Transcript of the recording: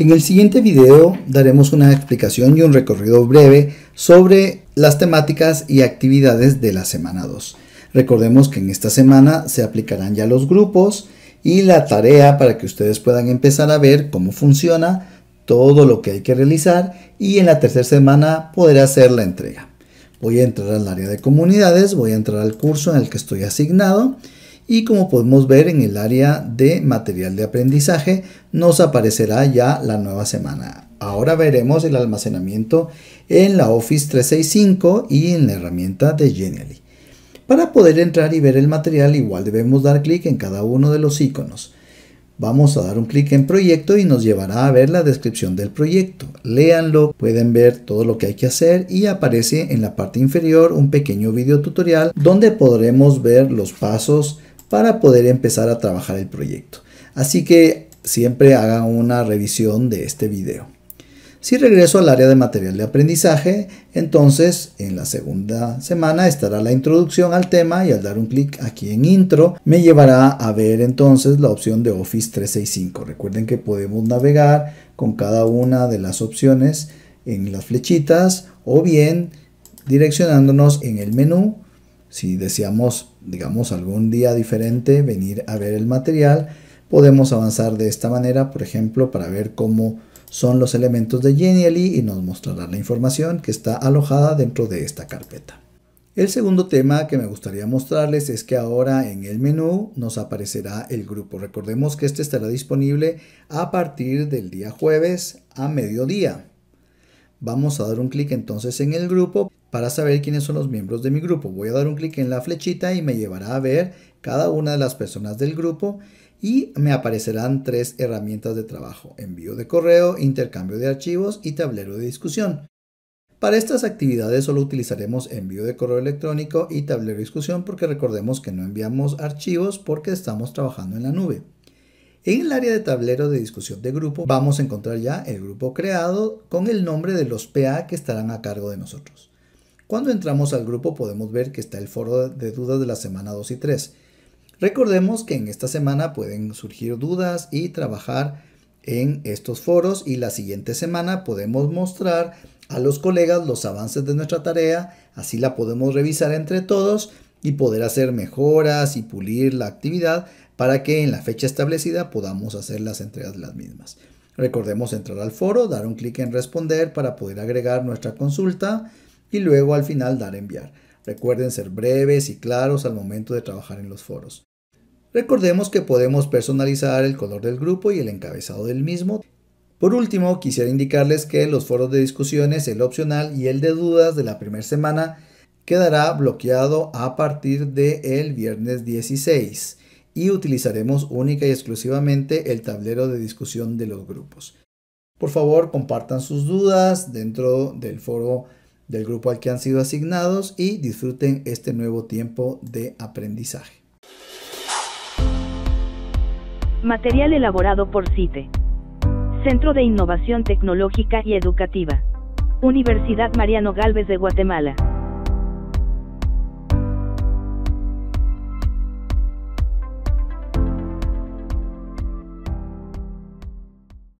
En el siguiente video daremos una explicación y un recorrido breve sobre las temáticas y actividades de la semana 2. Recordemos que en esta semana se aplicarán ya los grupos y la tarea para que ustedes puedan empezar a ver cómo funciona, todo lo que hay que realizar y en la tercera semana poder hacer la entrega. Voy a entrar al área de comunidades, voy a entrar al curso en el que estoy asignado y como podemos ver en el área de material de aprendizaje nos aparecerá ya la nueva semana. Ahora veremos el almacenamiento en la Office 365 y en la herramienta de Genially. Para poder entrar y ver el material igual debemos dar clic en cada uno de los iconos. Vamos a dar un clic en proyecto y nos llevará a ver la descripción del proyecto. Léanlo, pueden ver todo lo que hay que hacer y aparece en la parte inferior un pequeño video tutorial donde podremos ver los pasos para poder empezar a trabajar el proyecto. Así que siempre haga una revisión de este video. Si regreso al área de material de aprendizaje, entonces en la segunda semana estará la introducción al tema y al dar un clic aquí en intro me llevará a ver entonces la opción de Office 365. Recuerden que podemos navegar con cada una de las opciones en las flechitas o bien direccionándonos en el menú si deseamos digamos, algún día diferente, venir a ver el material. Podemos avanzar de esta manera, por ejemplo, para ver cómo son los elementos de Genially y nos mostrará la información que está alojada dentro de esta carpeta. El segundo tema que me gustaría mostrarles es que ahora en el menú nos aparecerá el grupo. Recordemos que este estará disponible a partir del día jueves a mediodía. Vamos a dar un clic entonces en el grupo para saber quiénes son los miembros de mi grupo, voy a dar un clic en la flechita y me llevará a ver cada una de las personas del grupo y me aparecerán tres herramientas de trabajo, envío de correo, intercambio de archivos y tablero de discusión. Para estas actividades solo utilizaremos envío de correo electrónico y tablero de discusión porque recordemos que no enviamos archivos porque estamos trabajando en la nube. En el área de tablero de discusión de grupo vamos a encontrar ya el grupo creado con el nombre de los PA que estarán a cargo de nosotros. Cuando entramos al grupo podemos ver que está el foro de dudas de la semana 2 y 3. Recordemos que en esta semana pueden surgir dudas y trabajar en estos foros y la siguiente semana podemos mostrar a los colegas los avances de nuestra tarea, así la podemos revisar entre todos y poder hacer mejoras y pulir la actividad para que en la fecha establecida podamos hacer las entregas de las mismas. Recordemos entrar al foro, dar un clic en responder para poder agregar nuestra consulta y luego al final dar a enviar. Recuerden ser breves y claros al momento de trabajar en los foros. Recordemos que podemos personalizar el color del grupo y el encabezado del mismo. Por último, quisiera indicarles que los foros de discusiones, el opcional y el de dudas de la primera semana quedará bloqueado a partir del viernes 16 y utilizaremos única y exclusivamente el tablero de discusión de los grupos. Por favor, compartan sus dudas dentro del foro del grupo al que han sido asignados y disfruten este nuevo tiempo de aprendizaje. Material elaborado por CITE. Centro de Innovación Tecnológica y Educativa. Universidad Mariano Galvez de Guatemala.